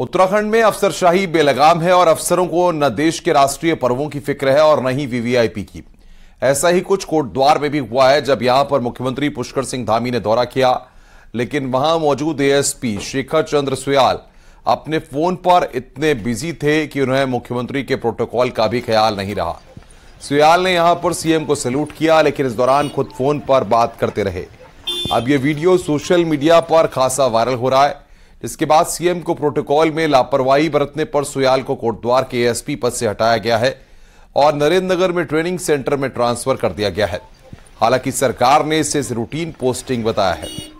उत्तराखंड में अफसरशाही बेलगाम है और अफसरों को न देश के राष्ट्रीय पर्वों की फिक्र है और न ही वीवीआईपी की ऐसा ही कुछ कोटद्वार में भी हुआ है जब यहां पर मुख्यमंत्री पुष्कर सिंह धामी ने दौरा किया लेकिन वहां मौजूद एएसपी शेखर चंद्र सुयाल अपने फोन पर इतने बिजी थे कि उन्हें मुख्यमंत्री के प्रोटोकॉल का भी ख्याल नहीं रहा सुयाल ने यहां पर सीएम को सैल्यूट किया लेकिन इस दौरान खुद फोन पर बात करते रहे अब यह वीडियो सोशल मीडिया पर खासा वायरल हो रहा है इसके बाद सीएम को प्रोटोकॉल में लापरवाही बरतने पर सुयाल को कोटद्वार के एएसपी पद से हटाया गया है और नरेंद्र नगर में ट्रेनिंग सेंटर में ट्रांसफर कर दिया गया है हालांकि सरकार ने इसे रूटीन पोस्टिंग बताया है